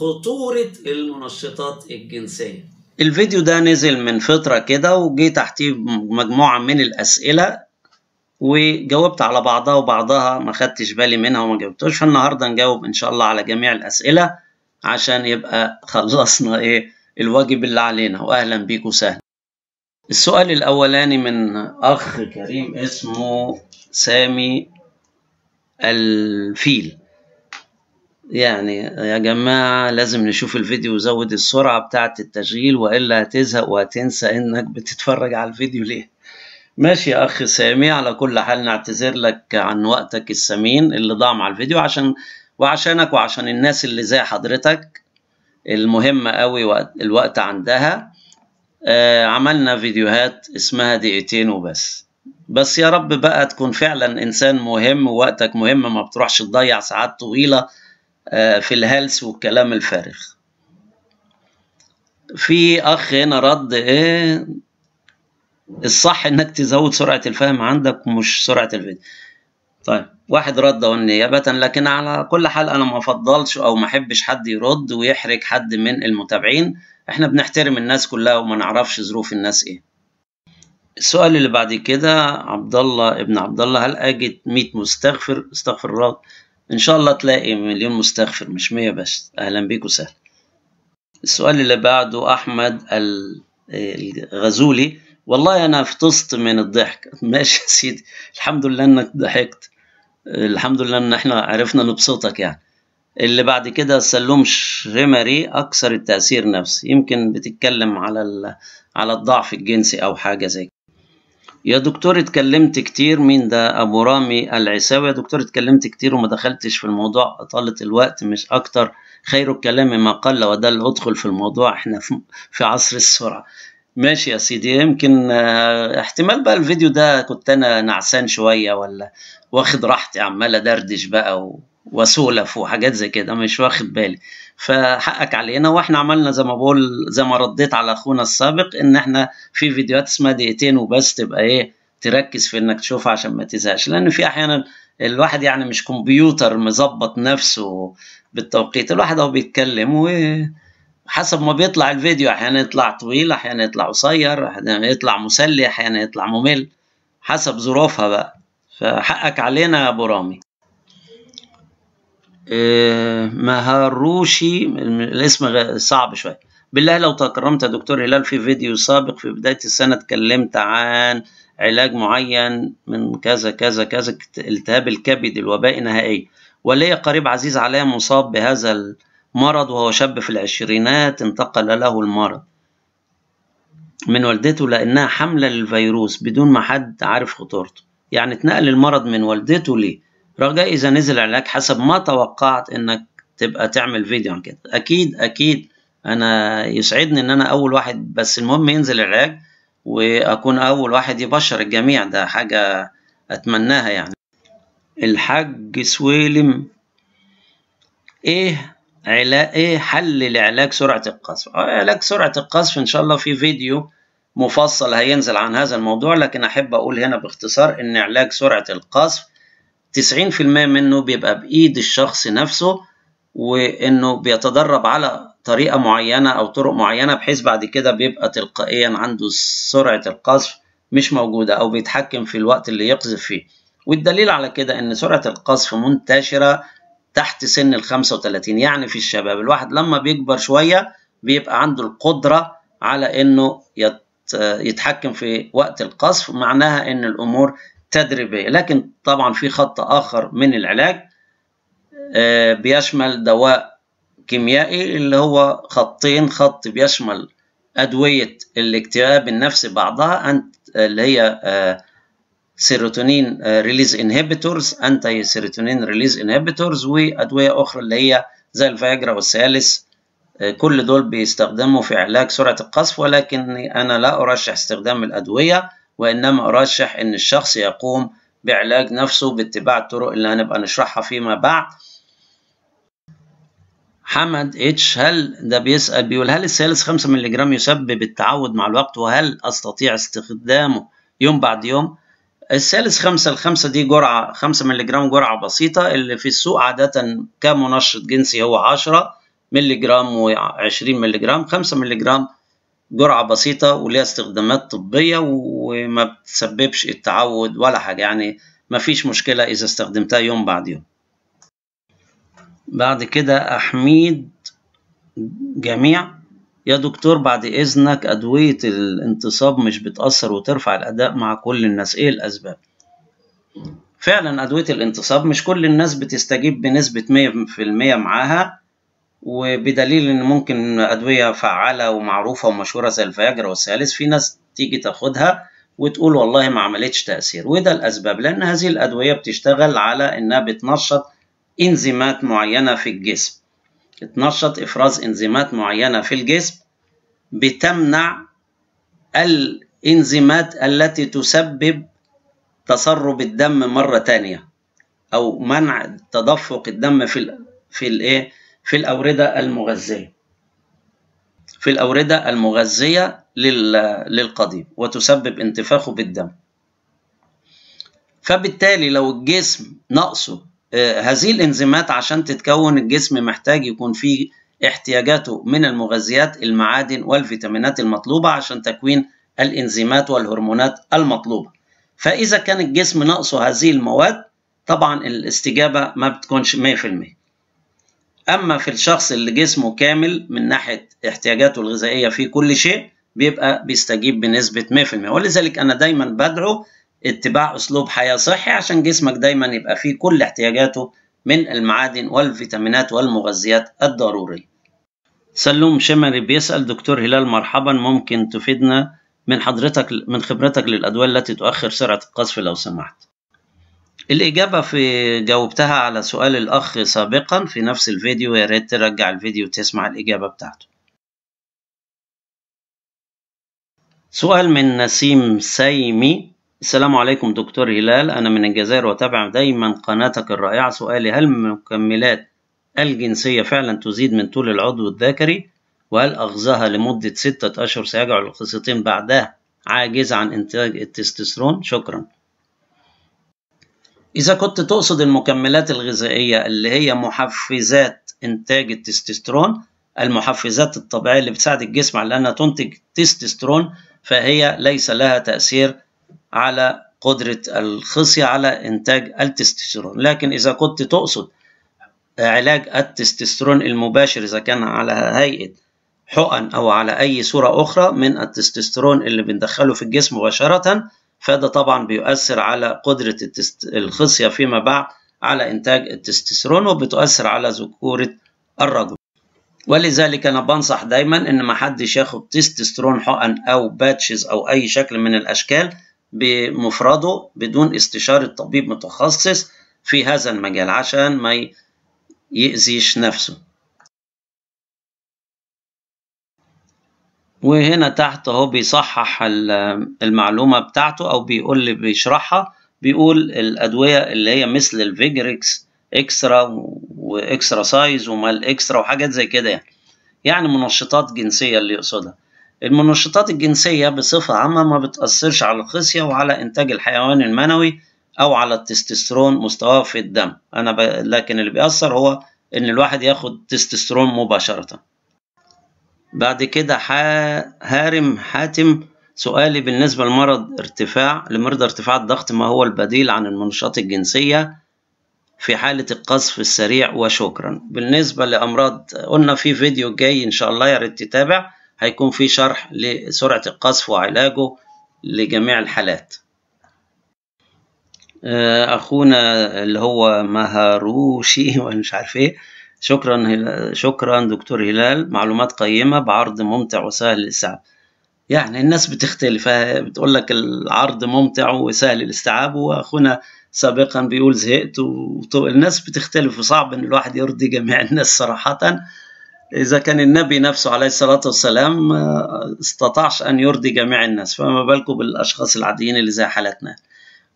خطورة المنشطات الجنسية الفيديو ده نزل من فترة كده وجي تحتيه مجموعة من الأسئلة وجاوبت على بعضها وبعضها ما خدتش بالي منها وما جاوبتوش فالنهاردة نجاوب إن شاء الله على جميع الأسئلة عشان يبقى خلصنا إيه الواجب اللي علينا وأهلا بيكم وسهلا السؤال الأولاني من أخ كريم اسمه سامي الفيل يعني يا جماعة لازم نشوف الفيديو وزود السرعة بتاعة التشغيل وإلا هتزهق وهتنسى إنك بتتفرج على الفيديو ليه ماشي يا أخ سامي على كل حال نعتذر لك عن وقتك الثمين اللي ضاع مع الفيديو عشان وعشانك وعشان الناس اللي زي حضرتك المهمة قوي الوقت عندها آه عملنا فيديوهات اسمها دقيقتين وبس بس يا رب بقى تكون فعلا إنسان مهم ووقتك مهم ما بتروحش تضيع ساعات طويلة آه، في الهلس والكلام الفارغ في اخ هنا رد ايه الصح انك تزود سرعه الفهم عندك مش سرعه الفيديو طيب واحد رد اهو نيابه لكن على كل حال انا ما افضلش او ما احبش حد يرد ويحرج حد من المتابعين احنا بنحترم الناس كلها وما نعرفش ظروف الناس ايه السؤال اللي بعد كده عبد الله ابن عبد الله هل اجد 100 مستغفر استغفر الله ان شاء الله تلاقي مليون مستغفر مش مية بس اهلا بيك وسهلا السؤال اللي بعده احمد الغزولي والله انا فطست من الضحك ماشي يا سيدي الحمد لله انك ضحكت الحمد لله ان احنا عرفنا نبسطك يعني اللي بعد كده سلوم شريمري اكثر التاثير نفسي يمكن بتتكلم على على الضعف الجنسي او حاجه زي كده يا دكتور اتكلمت كتير مين ده ابو رامي العساوي يا دكتور اتكلمت كتير وما دخلتش في الموضوع اطالت الوقت مش اكتر خير الكلام ما قل ودل ادخل في الموضوع احنا في عصر السرعه ماشي يا سيدي يمكن آه، احتمال بقى الفيديو ده كنت انا نعسان شويه ولا واخد راحتي عمال ادردش بقى و... وسولف وحاجات زي كده مش واخد بالي فحقك علينا واحنا عملنا زي ما بقول زي ما رديت على اخونا السابق ان احنا في فيديوهات اسمها دقيقتين وبس تبقى ايه تركز في انك تشوفها عشان ما تزهقش لان في احيانا الواحد يعني مش كمبيوتر مظبط نفسه بالتوقيت الواحد هو بيتكلم و حسب ما بيطلع الفيديو احيانا يطلع طويل احيانا يطلع قصير احيانا يطلع مسلي احيانا يطلع ممل حسب ظروفها بقى فحقك علينا يا ابو رامي مهاروشي الاسم صعب شويه بالله لو تكرمت يا دكتور هلال في فيديو سابق في بدايه السنه اتكلمت عن علاج معين من كذا كذا كذا التهاب الكبد الوبائي نهائيا ولي قريب عزيز علي مصاب بهذا المرض وهو شاب في العشرينات انتقل له المرض من والدته لأنها حملة للفيروس بدون ما حد عارف خطورته يعني اتنقل المرض من والدته ليه رجاء إذا نزل العلاج حسب ما توقعت إنك تبقى تعمل فيديو عن كده أكيد أكيد أنا يسعدني إن أنا أول واحد بس المهم ينزل العلاج وأكون أول واحد يبشر الجميع ده حاجة أتمناها يعني الحاج سويلم إيه علاج إيه حل لعلاج سرعة القذف آه، علاج سرعة القذف إن شاء الله في فيديو مفصل هينزل عن هذا الموضوع لكن أحب أقول هنا باختصار إن علاج سرعة القذف تسعين في المية منه بيبقى بإيد الشخص نفسه وإنه بيتدرب على طريقة معينة أو طرق معينة بحيث بعد كده بيبقى تلقائيا عنده سرعة القذف مش موجودة أو بيتحكم في الوقت اللي يقذف فيه والدليل على كده إن سرعة القذف منتشرة تحت سن ال 35 يعني في الشباب الواحد لما بيكبر شوية بيبقى عنده القدرة على إنه يتحكم في وقت القذف معناها إن الأمور تدريبية لكن طبعا في خط آخر من العلاج آه، بيشمل دواء كيميائي اللي هو خطين خط بيشمل أدوية الاكتئاب النفسي بعضها اللي هي آه، سيروتونين ريليز انهبيتورز انتي سيروتونين ريليز انهبيتورز وأدوية أخرى اللي هي زي الفياجرا والسيالس آه، كل دول بيستخدموا في علاج سرعة القصف ولكن أنا لا أرشح استخدام الأدوية وإنما أرشح إن الشخص يقوم بعلاج نفسه باتباع الطرق اللي هنبقى نشرحها فيما بعد حمد اتش هل ده بيسأل بيقول هل السيلس 5 ملي يسبب التعود مع الوقت وهل أستطيع استخدامه يوم بعد يوم؟ السيلس خمسة الخمسة دي جرعة خمسة ملي جرام جرعة بسيطة اللي في السوق عادة كمنشط جنسي هو عشرة ملي جرام وعشرين ملي جرام خمسة ملي جرام جرعة بسيطة وليها استخدامات طبية وما بتسببش التعود ولا حاجة يعني مفيش مشكلة إذا استخدمتها يوم بعد يوم بعد كده أحميد جميع يا دكتور بعد إذنك أدوية الانتصاب مش بتأثر وترفع الأداء مع كل الناس إيه الأسباب؟ فعلا أدوية الانتصاب مش كل الناس بتستجيب بنسبة 100% معاها وبدليل ان ممكن ادويه فعاله ومعروفه ومشهوره زي الفياجرا والسيالس في ناس تيجي تاخدها وتقول والله ما عملتش تاثير وده الاسباب لان هذه الادويه بتشتغل على انها بتنشط انزيمات معينه في الجسم تنشط افراز انزيمات معينه في الجسم بتمنع الانزيمات التي تسبب تسرب الدم مره تانية او منع تدفق الدم في في الايه في الأوردة المغذية في الأوردة المغذية للقضيب وتسبب انتفاخه بالدم فبالتالي لو الجسم ناقصه آه، هذه الانزيمات عشان تتكون الجسم محتاج يكون فيه احتياجاته من المغذيات المعادن والفيتامينات المطلوبة عشان تكوين الانزيمات والهرمونات المطلوبة فإذا كان الجسم ناقصه هذه المواد طبعا الاستجابة ما بتكونش 100% أما في الشخص اللي جسمه كامل من ناحية احتياجاته الغذائية في كل شيء بيبقى بيستجيب بنسبة 100% ولذلك أنا دايما بدعو اتباع أسلوب حياة صحي عشان جسمك دايما يبقى فيه كل احتياجاته من المعادن والفيتامينات والمغذيات الضرورية سلوم شمري بيسأل دكتور هلال مرحبا ممكن تفيدنا من حضرتك من خبرتك للأدوية التي تؤخر سرعة القذف لو سمحت الإجابة في جاوبتها على سؤال الأخ سابقا في نفس الفيديو يا ريت ترجع الفيديو تسمع الإجابة بتاعته سؤال من نسيم سيمي السلام عليكم دكتور هلال أنا من الجزائر وتابع دايما قناتك الرائعة سؤالي هل مكملات الجنسية فعلا تزيد من طول العضو الذكري وهل أخذها لمدة ستة أشهر سيجعل الخصيتين بعدها عاجزة عن إنتاج التستوستيرون شكرا إذا كنت تقصد المكملات الغذائية اللي هي محفزات إنتاج التستوستيرون المحفزات الطبيعية اللي بتساعد الجسم على أنها تنتج تستوستيرون فهي ليس لها تأثير على قدرة الخصية على إنتاج التستوستيرون لكن إذا كنت تقصد علاج التستوستيرون المباشر إذا كان على هيئة حقن أو على أي صورة أخرى من التستوستيرون اللي بندخله في الجسم مباشرة فده طبعا بيؤثر على قدرة الخصية فيما بعد على إنتاج التستوستيرون وبتؤثر على ذكورة الرجل ولذلك أنا بنصح دايما إن ما حدش ياخد تستوستيرون حقن أو باتشز أو أي شكل من الأشكال بمفرده بدون استشارة طبيب متخصص في هذا المجال عشان ما يأذيش نفسه وهنا تحت اهو بيصحح المعلومة بتاعته أو بيقول لي بيشرحها بيقول الأدوية اللي هي مثل الفيجريكس إكسترا وإكسترا سايز ومال إكسترا وحاجات زي كده يعني يعني منشطات جنسية اللي يقصدها المنشطات الجنسية بصفة عامة ما بتأثرش على الخصية وعلى إنتاج الحيوان المنوي أو على التستوستيرون مستواه في الدم أنا ب... لكن اللي بيأثر هو إن الواحد ياخد تستوستيرون مباشرة بعد كده هارم حاتم سؤالي بالنسبة لمرض ارتفاع لمرضى ارتفاع الضغط ما هو البديل عن المنشط الجنسية في حالة القذف السريع وشكرا بالنسبة لأمراض قلنا في فيديو جاي إن شاء الله يا ريت تتابع هيكون في شرح لسرعة القذف وعلاجه لجميع الحالات آه، أخونا اللي هو مهاروشي ومش عارف إيه شكرا شكرا دكتور هلال معلومات قيمة بعرض ممتع وسهل الاستيعاب يعني الناس بتختلف بتقول لك العرض ممتع وسهل الاستيعاب واخونا سابقا بيقول زهقت و... الناس بتختلف وصعب ان الواحد يرضي جميع الناس صراحة إذا كان النبي نفسه عليه الصلاة والسلام آه، استطاعش أن يرضي جميع الناس فما بالكم بالأشخاص العاديين اللي زي حالتنا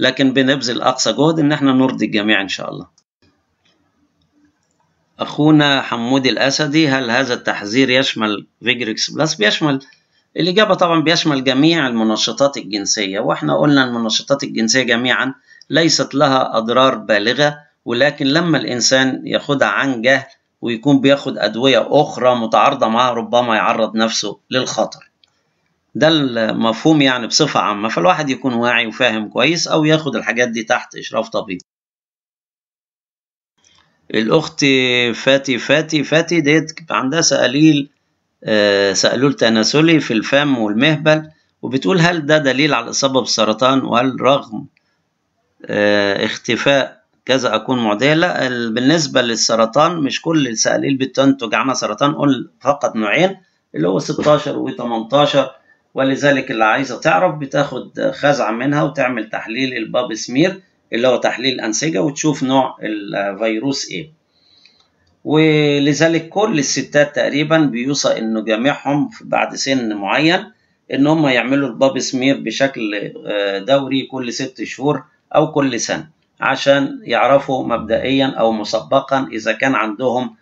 لكن بنبذل أقصى جهد إن احنا نرضي الجميع إن شاء الله أخونا حمود الأسدي هل هذا التحذير يشمل فيجريكس بلس؟ بيشمل الإجابة طبعا بيشمل جميع المنشطات الجنسية وإحنا قلنا المنشطات الجنسية جميعا ليست لها أضرار بالغة ولكن لما الإنسان ياخدها عن جهل ويكون بياخد أدوية أخرى متعارضة معها ربما يعرض نفسه للخطر ده المفهوم يعني بصفة عامة فالواحد يكون واعي وفاهم كويس أو ياخد الحاجات دي تحت إشراف طبيب الأخت فاتي فاتي فاتي ديت عندها سقاليل آه، سقلول تناسلي في الفم والمهبل وبتقول هل ده دليل على الإصابة بالسرطان وهل رغم آه، اختفاء كذا أكون معدية لا بالنسبة للسرطان مش كل السقاليل بتنتج عنها سرطان قول فقط نوعين اللي هو 16 و 18 ولذلك اللي عايزة تعرف بتاخد خزعة منها وتعمل تحليل الباب سمير اللي هو تحليل الأنسجة وتشوف نوع الفيروس إيه ولذلك كل الستات تقريبا بيوصى إنه جميعهم بعد سن معين إن هم يعملوا الباب سمير بشكل آه، دوري كل ست شهور أو كل سنة عشان يعرفوا مبدئيا أو مسبقا إذا كان عندهم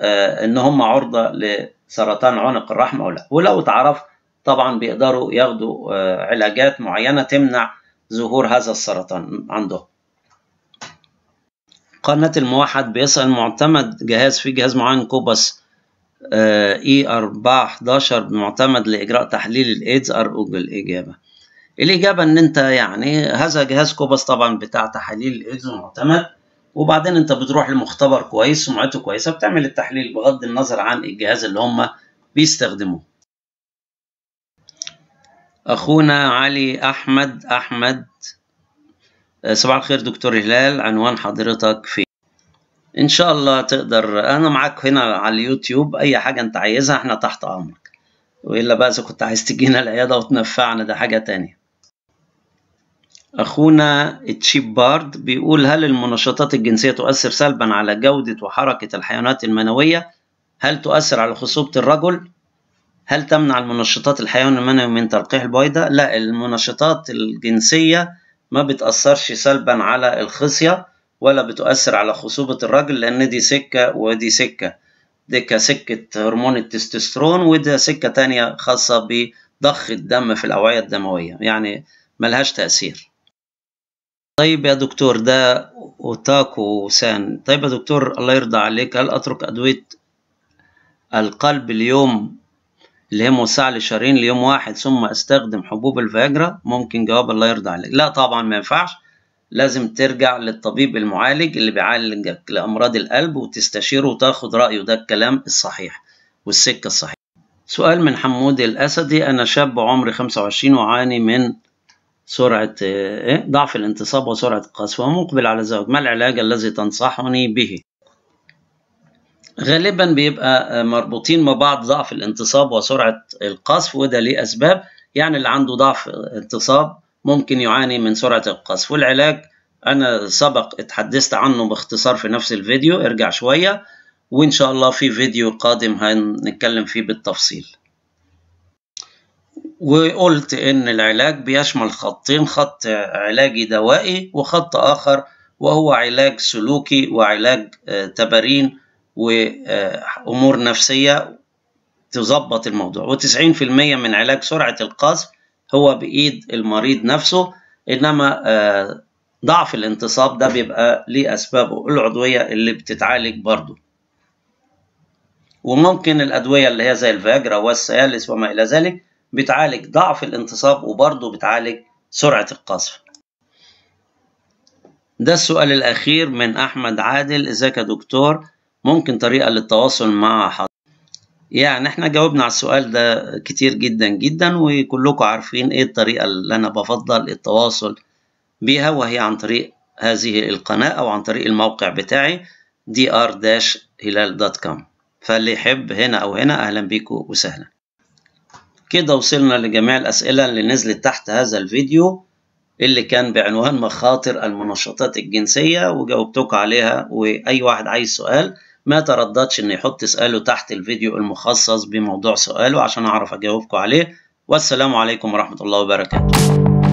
آه، إن هم عرضة لسرطان عنق الرحم أو لا ولو اتعرف طبعا بيقدروا ياخدوا آه، علاجات معينة تمنع ظهور هذا السرطان عنده قناة الموحد بيسأل معتمد جهاز في جهاز معين كوبس اي آه، 411 e معتمد لإجراء تحليل الإيدز أرجو الإجابة الإجابة إن أنت يعني هذا جهاز كوبس طبعا بتاع تحاليل الإيدز معتمد وبعدين أنت بتروح لمختبر كويس سمعته كويسة بتعمل التحليل بغض النظر عن الجهاز اللي هم بيستخدموه أخونا علي أحمد أحمد آه، صباح الخير دكتور هلال عنوان حضرتك فين إن شاء الله تقدر أنا معاك هنا على اليوتيوب أي حاجة أنت عايزها إحنا تحت أمرك وإلا بقى إذا كنت عايز تجينا العيادة وتنفعنا ده حاجة تانية أخونا تشيب بارد بيقول هل المنشطات الجنسية تؤثر سلبا على جودة وحركة الحيوانات المنوية؟ هل تؤثر على خصوبة الرجل؟ هل تمنع المنشطات الحيوان المنوي من تلقيح البويضة؟ لا المنشطات الجنسية ما بتأثرش سلبا على الخصية ولا بتؤثر على خصوبة الرجل لأن دي سكة ودي سكة دي كسكة هرمون التستوستيرون ودي سكة تانية خاصة بضخ الدم في الأوعية الدموية يعني ملهاش تأثير طيب يا دكتور ده أوتاكو سان طيب يا دكتور الله يرضى عليك هل أترك أدوية القلب اليوم اللي هي موسعة لشهرين ليوم واحد ثم استخدم حبوب الفياجرا ممكن جواب الله يرضى عليك لا طبعا ما ينفعش لازم ترجع للطبيب المعالج اللي بيعالجك لأمراض القلب وتستشيره وتاخد رأيه ده الكلام الصحيح والسكة الصحيحة سؤال من حمود الأسدي أنا شاب عمري 25 وعاني من سرعة إيه؟ ضعف الانتصاب وسرعة القسوة ومقبل على زوج ما العلاج الذي تنصحني به غالبا بيبقى مربوطين ببعض ضعف الانتصاب وسرعه القصف وده ليه اسباب يعني اللي عنده ضعف انتصاب ممكن يعاني من سرعه القصف والعلاج انا سبق اتحدثت عنه باختصار في نفس الفيديو ارجع شويه وان شاء الله في فيديو قادم هنتكلم فيه بالتفصيل وقلت ان العلاج بيشمل خطين خط علاجي دوائي وخط اخر وهو علاج سلوكي وعلاج تبارين وامور نفسيه تظبط الموضوع و90% من علاج سرعه القذف هو بايد المريض نفسه انما آه، ضعف الانتصاب ده بيبقى ليه اسبابه العضويه اللي بتتعالج برضه وممكن الادويه اللي هي زي الفياجرا والسيالس وما الى ذلك بتعالج ضعف الانتصاب وبرضه بتعالج سرعه القذف ده السؤال الأخير من أحمد عادل إزيك يا دكتور ممكن طريقة للتواصل مع حضرتك يعني احنا جاوبنا على السؤال ده كتير جدا جدا وكلكم عارفين ايه الطريقة اللي انا بفضل التواصل بيها وهي عن طريق هذه القناة او عن طريق الموقع بتاعي dr-hilal.com فاللي يحب هنا او هنا اهلا بيكم وسهلا كده وصلنا لجميع الاسئلة اللي نزلت تحت هذا الفيديو اللي كان بعنوان مخاطر المنشطات الجنسية وجاوبتك عليها واي واحد عايز سؤال ما ترددش إن يحط سؤاله تحت الفيديو المخصص بموضوع سؤاله عشان أعرف أجاوبكم عليه والسلام عليكم ورحمة الله وبركاته